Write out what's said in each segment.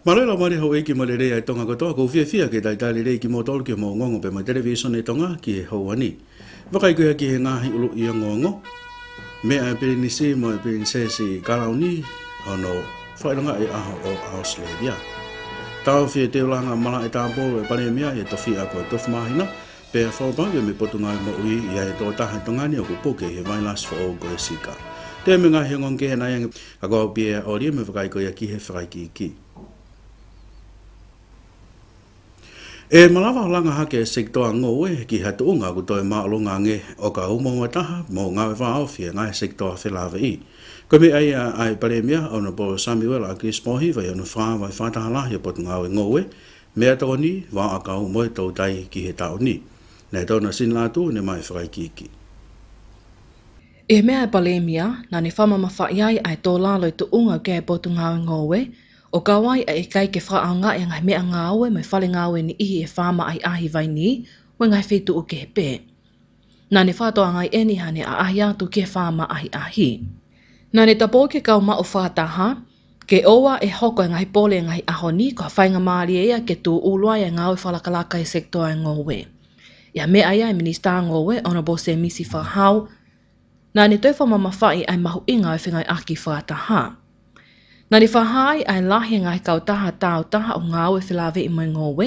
Malela mare ho eki mare rea e tonga katoa ko fia fia ke dai tali rei ki mo tolu ke mo ngongo pe mai television e tonga ki he hau ani. Wakai kuea ki he ngahi ulu i ngongo. Me a pere nisi mo e pere nisi si karau ni hono whaeranga e aho o Australia. Tau fia te ulanga mara e tāpō e pare mea e tofi a koe tof mahina. Pea whaupang e me potu ngai mo ui i a e tō taha tonga ni o ku pōke he mai las fo o koe sika. Te me ngahi ngongke he nai angi a koe pia o rie me wakai kuea ki he fraiki ki. E malawa langa hake e sektoa ngowe ki hatu unga ku toi maalo nge o ka umo mo taha mo ngā wha awhia ngā e sektoa whelawa i. Ko me ai ai palemia o na po Samuel a Chris Pohi vai o na wha vai whataha lahi o potu ngāwe ngowe mea tau ni wā a ka umo e tau tai ki he tau ni. Nei tau na sin lātu ne mai whakai ki ki. E mea e paremia na ne whamama whaiai ai tō lalo i tu unga kei potu ngāwe ngowe ngowe O kawai a ekai ke whaanga e ngai mea ngā aue mai whale ngā aue ni ihi e whāma ai ahi vai ni, wai ngai whetu o ke pē. Nā ne whātoa ngai eni hane a ahi atu ke whāma ahi ahi. Nā ne tapo ke kau ma o whātaha, ke owa e hoko e ngai pole e ngai aho ni kua whainga maari ea ke tū uloa e ngā aue whalakalaka e sektoa e ngōwe. Ia me aia e minister ngōwe, Honorable Semisi Whahau, nā ne toifo mama whai ai Nā ne toifo mama whai ai mahu inga e whingai aki whātaha. Nā ni whahai ai lahi ngai kau taha tāo taha o ngā we whilawe i mai ngōwe,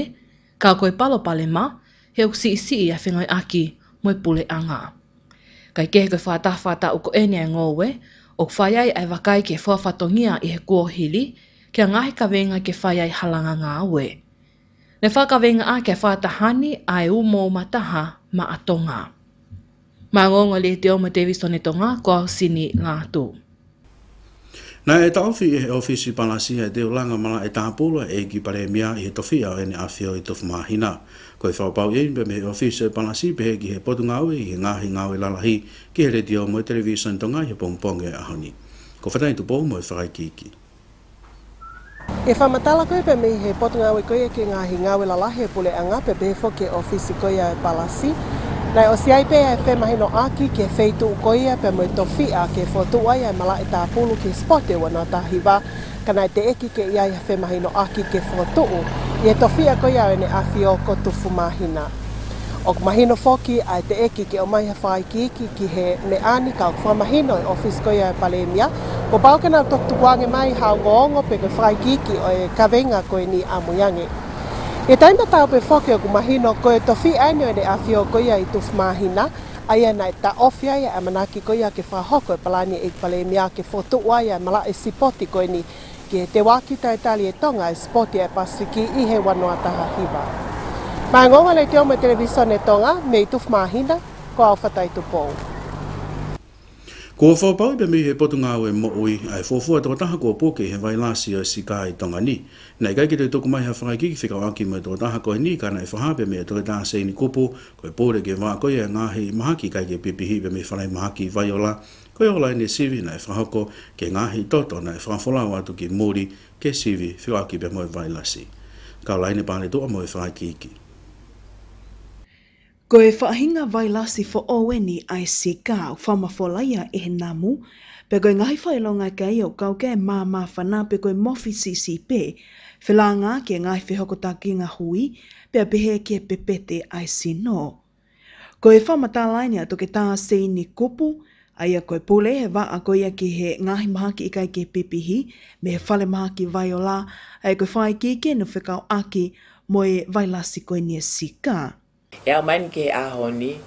kā koe palo pale ma, he o si isi i a whingai aki, mui pule a ngā. Kai kehe koe whātaha whātā uko ene ai ngōwe, o whaiai ai wakai ke whawhatongia i he kuohili, ke a ngahi ka wenga ke ai halanga ngā we. Ne whaka wenga a ke hani ai u umo mataha ma atonga. Mā ngongo le te omo Davison e tonga, kua sini ngā tū. Na e taofi e ofisi palasia e te ulanga mala e tāpula e ki pare mea i he tofia e ne awhio i tof mahina. Ko e whaupau e inpe me ofisi e palasi pe he ki he potu ngawe i he ngahi ngawe lalahi ki he redio mo e televisan tonga i he pongpong e ahoni. Ko whatai tu pou mo e whakai ki iki. E whamatala koe pe me he potu ngawe koe e ki ngahi ngawe lalahi e pule anga pe pe he whoke ofisi koe e palasi Nei o siai pe e whemahi no aki ke feitu uko ia e, pe mui to fia ke fotu ai e mala i e tā pulu ke spote wana tahi wā ka te eki ke iai e whemahi no aki ke fotu u i e to fia ko iau ene afi o ko tufu mahina. O ka mahino foki a te eki ke o mai ha whai ki iki ki he me ani ka o kwa mahino i e ofis ko iau e palemia ko pau ke nau toktu kuange mai hao ngongo pe ke whai ki iki o e kawenga ko e ni amuyange. E taima tau pe whoke o kumahino koe to whi aino ene a whio koia i tuf mahina, ai ana ta ofi ai a e manaki koe ke wha e palani e pale e mea ke whotu ai a mala e sipoti koe ni ke te waki tai tali e tonga e sipoti e pasiki i he wanoa taha hiwa. Mai ngonga le te ome televisione tonga me i tuf mahina, ko au tu pou. Ko fa pa be mi he potu nga we mo oi ai fo fo to ta ko po he vai lasi o si kai tonga ni nei ga ki te toku mai ha fa ki fika wa ki me to ta ko ni ka nei fo ha be me to ta sei ni kopu ko po re ge wa ko ye nga he ma ki kai ke pipi hi be me fa nei ma ki vai ola ko yo la ni si vi nei fa ko ke nga he to to nei fa fo la to ki mori ke si vi fika ki be mo vai lasi ka la ni pa ni to mo fa ki ki Ko e whahinga vai lasi fo oweni ai si ka o whamawholaia e he namu, pe koe ngai whailonga ke i o kau ke mā mā whana pe koe mofi CCP, whilanga ke ngai whihokota ki ngā hui, pe a pehe ke pepete ai si no. Ko e whamata laini ato ke tā sei ni kupu, ai a koe pule he wā a koe a ki he ngāhi maha ki ikai ke pipihi, me he whale maha ki vai o la, ai koe whai ki ke no whikau aki, moe vai lasi koe ni e sikaa. E au mani ke aho ni,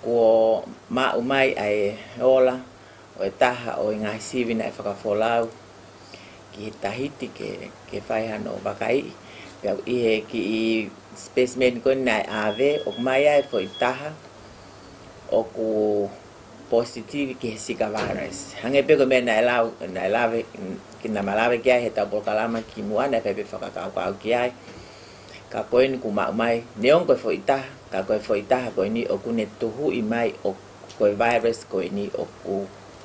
kua ma umai a e ola, o e taha o i ngahi sivi na e, e whakafolau, ki he tahiti ke, ke whaiha no wakai, pia i he ki i spesimeni koni na e ave, o mai a fo i taha, o ku positivi ki he sika virus. Hange peko me na e lau, na lave, ki na malave ki ai, he tau polkalama ki mua na e pepe whakakau kau ki ai, ka koeni ku ma umai, neongo e fo i taha, ka koe foi taha koe ni o kune tuhu i mai o koe virus koe ni o ku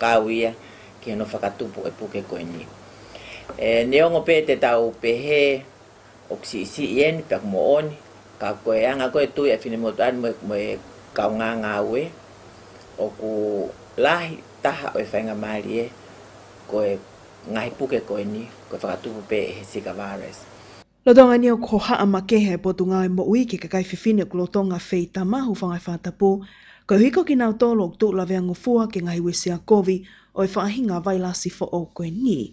kawia ki hono whakatupu e puke koe ni. E, neongo pē te tau pehe o kisi isi i eni pia kumo oni, ka koe anga koe tui e whine motu anu moe kaunga ngā ue, o ku lahi taha o e whainga maari e koe ngahi puke koe ni, koe whakatupu pē e hesika virus. virus. Lo tonga nio ko haa ma kehe po tu ngai mo ui ke kai fifine ku lo tonga fei tama hu whangai whātapu. Ko hiko ki nao tolo tu la vea ngufua ke ngai wesea kovi o i e whaahinga vai lasi fo o koe ni.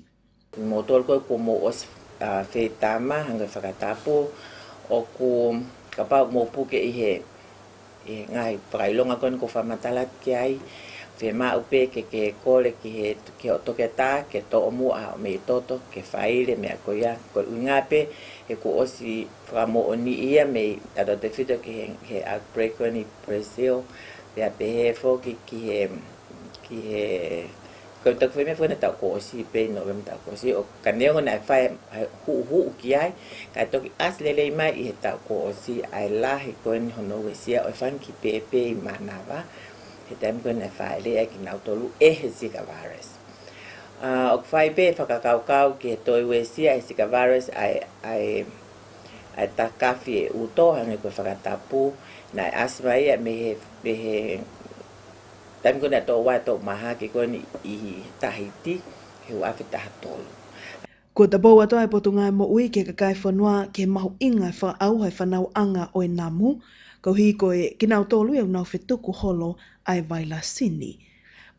Mo tolo koe ko mo os fei tama hanga whakatapu o ku ka pao mo puke i he ngai prailonga koen ko whamatalat ki ai fe ma upe ke ke kole ki he ke o toke ta ke to o mua o me toto ke faile me ako ya ko ngape e ko osi fra mo oni ia me ta do te fito ke he outbreak ni Brazil pe a pe fo ki ki he ki he ko to ko me fo na ta ko osi pe no me ta ko osi o ka ne ona fa hu hu ki ai ka to ki as le le mai e ta ko osi ai la he ko ni hono we sia o fan e ki pe pe ma na he tam kun e fai le ki na tolu e he zika virus a uh, ok fai be faka kau kau ki he toi we sia e zika virus ai ai ai ta kafi e uto hanga ko faka tapu na asma ia me he me he tam kun e to wa to maha ki kon i tahiti he wa fi ta tolu Ko te bau atoa e potunga e mo ui ke kakai whanua ke mahu inga fo au fo nau anga o e namu, ko hiko e ki nau tōlu e unau whetuku holo ai vai la sini.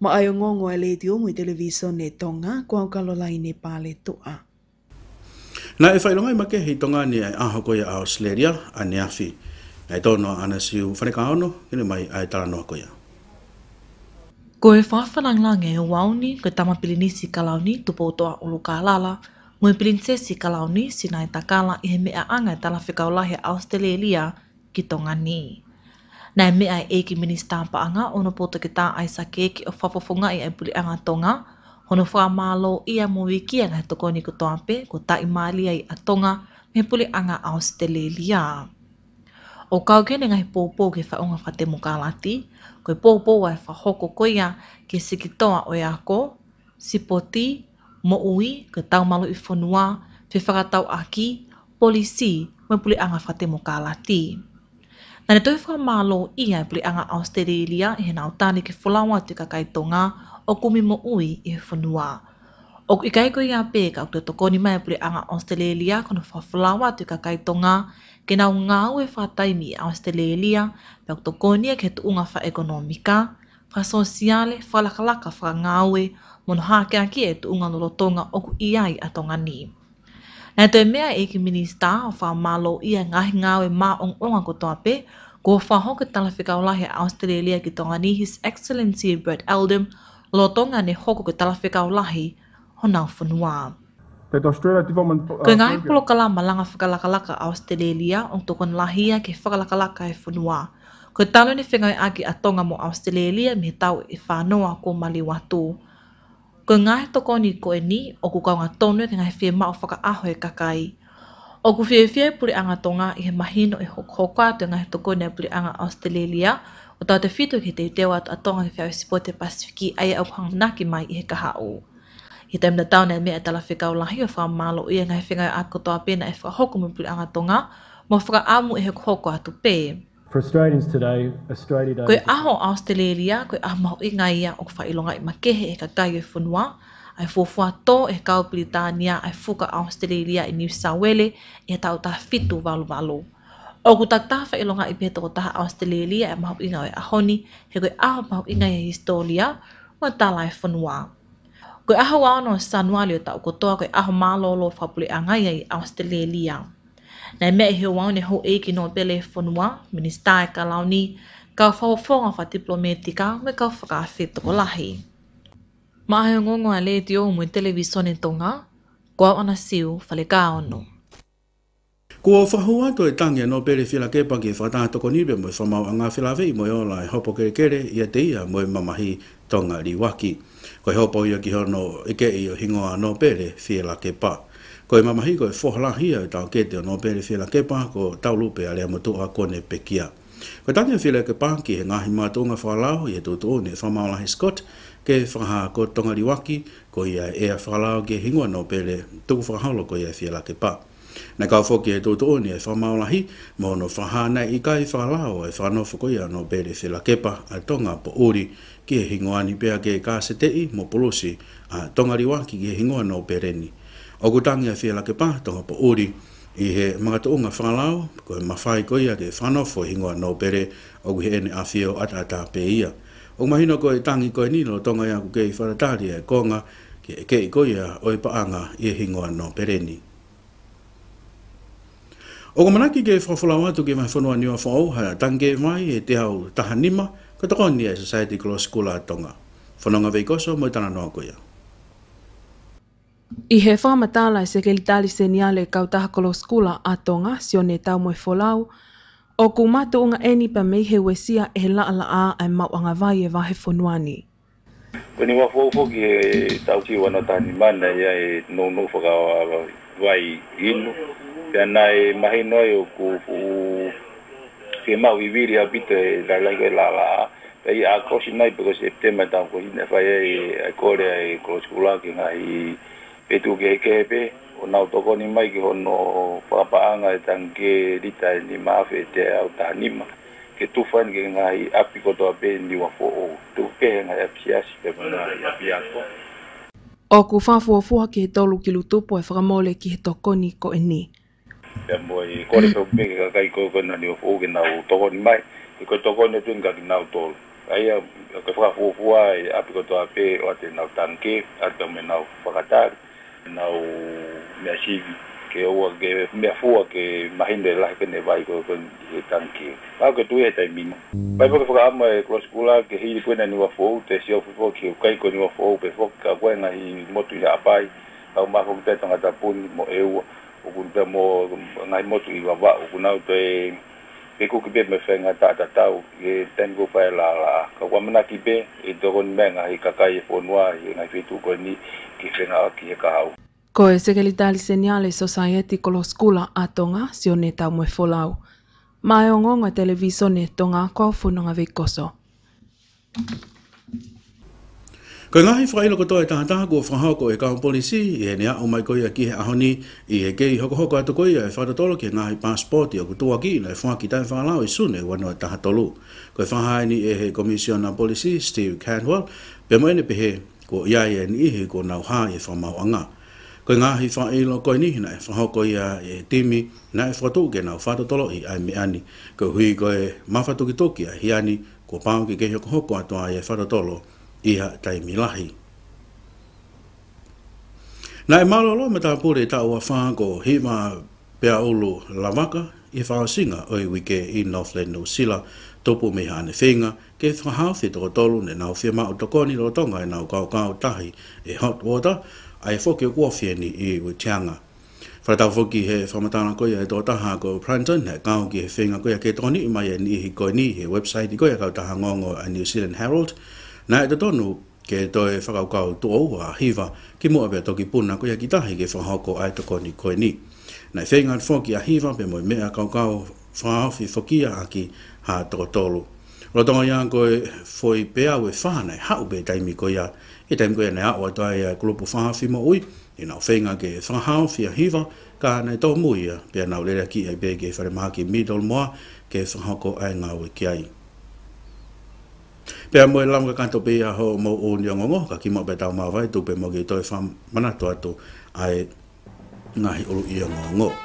Ma ai o ngongo e le te ongui televiso ne tonga kua au kalolai ne pāle tua. Nā e whailonga i make hei tonga ni ai aho koe a Australia a ne afi. Ngai tōno ana siu whanika ono, kine mai ai tala noa koea. Ko e whawhanang lange e wauni koe tama pilinisi kalauni tupo utoa ulu kālala, mo e pilinsesi kalauni sina e takala i he mea anga e tala whikau lahe Australia ki tonga ni. Nei mea e ki minister pa anga, ono pota ki tā aisa ke ki o whapofunga i aipuli anga tonga, hono whamalo i a mowi ki anga toko ni kutoampe, ko ta i maali ai a tonga, me puli anga ao si te lelia. O kau ke ne ngai pōpō ke whaunga wha te mokalati, koe pōpō wai wha hoko koia ke siki toa o ako, si poti, mo ui, ke tau malu i whanua, fe whakatau aki, polisi, me puli anga wha te mokalati. Mokalati. Nā ne tōi whakamālo i ai puli anga Australia i e he nāo tāne ki whulaua te kakaitonga o kumi ui i he whanua. O i kai koe ia pē ka kutu tokoni mai puli anga Australia kono whawhulaua te kakai tonga ke nāo ngāu taimi e whātaimi Australia pe kutu tokoni a ke tuunga wha ekonomika, wha sosiale, wha lakalaka wha ngāu e mono ki e tuunga nolotonga o ku i ai a tonga Nā te mea e ki minista o wha malo ia ngahi ngāwe mā ong onga ko toa pe, ko wha hoka tala whikaula he Australia ki tonga ni His Excellency Brett Eldon, lo tonga ne hoko ki tala whikaula he hona whanua. Uh, ko ngāi pulo kala malanga whakalakalaka Australia ong tokon lahia ke whakalakalaka he whanua. Ko talo ni whingai aki a tonga mo Australia me tau e whanua ko maliwato. Ko Ko ngā he toko ni ko e ni, o ku kaunga tonu ke ngā he whie mao whaka aho e kakai. O ku whie whie puri anga tonga i he mahino e hok hokoa tu ngā he toko ni e puri anga Australia, o tau te whitu ki te i tewa tu atonga ke whiawe sipo te Pasifiki ai au hang naki mai i he kaha o. I taimna tau nea mea e tala whikau lahi o whaa malo i e ngā he whingai a kotoa pēna e whaka hokumu puri anga tonga, mo whaka amu i he hokoa tu pēe. For Australians today, Australia Day. Koe aho Australia, koe aho ia o kwha ilonga i makehe e ka tai e whunua. Ai fuafua tō e kau Britania ai fuka Australia i New South Wales e tau ta fitu walu walu. O ku tak ta wha ilonga i peta o taha Australia e mau inga o e ahoni, he koe aho mau inga i historia o ta lai whunua. Koe aho wano sanua leo tau kotoa koe aho malolo puli angai i Australia. Australia. Nei mea heo wau ne ho eiki no bele whanua, minista e ka launi, ka whawafonga wha diplomatika me ka whakaafi toko lahi. Ma ahe ngongo a le te o mui televisone tonga, kua ona siu whale ka ono. Ko whahu ato e tangi a no bele whila pangi e whataha toko nibe mui whamau a ngā whila vei mui ola e hopo kere kere i a te ia mui mamahi tonga liwaki. Ko e hopo ia ki hono ike i o hingoa no bele whila kepangi ko e mamahi ko e fohala hia e tau kete o no pere fila ke pa ko tau lupe a lea matu a kone pekia. kia. Ko tani a fila ke pa ki he ngahi mātunga whalau i e tūtu ne whamaolahi Scott ke whaha ko tongari waki ko ia e a whalau ke hingua no pere tuku whakahalo ko ia fila ke pa. Na kau foki e tūtu ne e whamaolahi mo no whaha na i kai whalau e whanofu ko ia no pere fila ke pa a tonga po uri ki e hingua ni pea ke kāse tei mo polosi a tongari waki ki e hingua no pere ni o ku tangi a whia lake pā, toho pa ori i he mga taunga whalau, ko e mawhai ko ia ke whanau fo hingoa nō pere o ku he ene a whia o ata ata pe ia. O mahino ko e tangi ko e nino tonga ia ko ku kei whanatari e konga ke e kei ko ia o e paanga i hingoa nō pere ni. O ko manaki ke whawhalau atu ke mai whanua niwa whau, hai a tangi mai e te hau tahanima, ko tokoni a e Society close School a tonga. Whanonga veikoso, mo i tana noa ko ia. I he whamatala i e sekelitali seniale kautaha kolo skula a tonga sio ne tau moe folau, o ku mato unga eni pa mei he wesia e la ala a e mau anga vai e vahe Ko Pani wa fuu fuki e tau si wana tani mana ia e nono whaka vai inu, pia na e mahi noi o ku fuu ke mau i viri e a pita e la la la la a. Pai a kosi nai pekosi e tema tau kohina whai e a kore a e kolo e skula ki ngai i petuke kepe ona utokoni mai ki hono whapaanga e tanke rita e ni maafe te au tanima ke tufan ke ngai api kotoa pe ni wafo o tuke ngai apiasi pe muna apiako O ku whafuafua ki he tolu ki lutupo e whakamole ki he tokoni ko e ni. ya mo i kore pe upeke ka kai koe koe nani o fuke na o tokoni mai, i koe tokoni atu nga ki nau tolu. Aia, ke whafuafua e api kotoa pe o ate nau tanke, atu me nau whakatari. nau me si ke o ke me fu ke imagine la ke ne vai ko ken ke tan ke pa ke tu eta min pa ko fuga ma e cross kula ke hi ko ne nuva fu te si o fu ke o kai ko nuva fu pe fu ka ko na hi motu ya pai pa ma fu te tanga ta pun mo e u o kun te mo na motu i va va o kun au te ke ku ke be me fenga ta ta ta u ke ten go pa la la ka ko mena ki be e do ko menga hi ka kai fu e noa hi na fi tu ko ni ki whenga a ki he kahau. Ko e Sekeli Dali Seniale Society Kolo Skula a Tonga si o ne tau mwe folau. Ma e ongonga televisone Tonga kwa ufunonga vei koso. Ko ngahi whaila kotoa e tahataha kua whaha ko e kaho polisi i e nea o mai koi a kihe ahoni i e kei hoko hoko atu koi a e whatatolo ki ngahi passport i a kutua ki na e whaha ki tae whalao i sune wano e tahatolo. Ko e whaha ni e he komisiona polisi Steve Canwell pe moene pe he ko ia ia e ni he ko nau ha e whamau anga. Ko ngā hi wha e lo koi nihi hina e whaho ko ia e timi na e whatu ke nau whatatolo i ai me ani. Ko hui ko e mawhatu ki toki a hi ani ko pāo ki ke hoko hoko atoa e whatatolo i ha taimi lahi. Na e malo lo me tā pūre tā ua wha ko hi ma pea ulu lawaka i wha singa oi wike i Northland o Sila topo me hane fenga ke fa hafe to tolu ne na ofema o to koni ro tonga e na o ka ka tahi e hot water ai fo ke kua fie ni e u tianga fa ta fo he fa mata na ko ya ko printon ne ka o ki he fenga ko ya ke i ma ya e ni hi ko ni he website ko ya e ka ta ha ngongo a new zealand herald na e to tonu ke to e fa kau ka o to o ha hiva ki mo ave to ki puna ko ya ki tahi ke fa ha ko ai to koni ko ni na fenga fo ki a hiva pe mo me ka kau o fa fi fo ki ki ha toko tolu. Ro tonga ia ko e foi pea au e whahana e hau pe taimi ko ia. E taimi ko ia nei au atoa ia e kulupu whaha whima ui, e nao whenga ke e whahau fia hiva, ka nei tō mui ia, pe anau lera ki ai bege e whare maha ki midol moa, ke e ko ai ngā ui ki ai. Pea mo e langa kanto pe ia ho mo o ni ngongo, ka ki mo pe tau mawai, pe mo ki toi whamanatu atu ai ngahi ulu ia ngongo. Ngongo.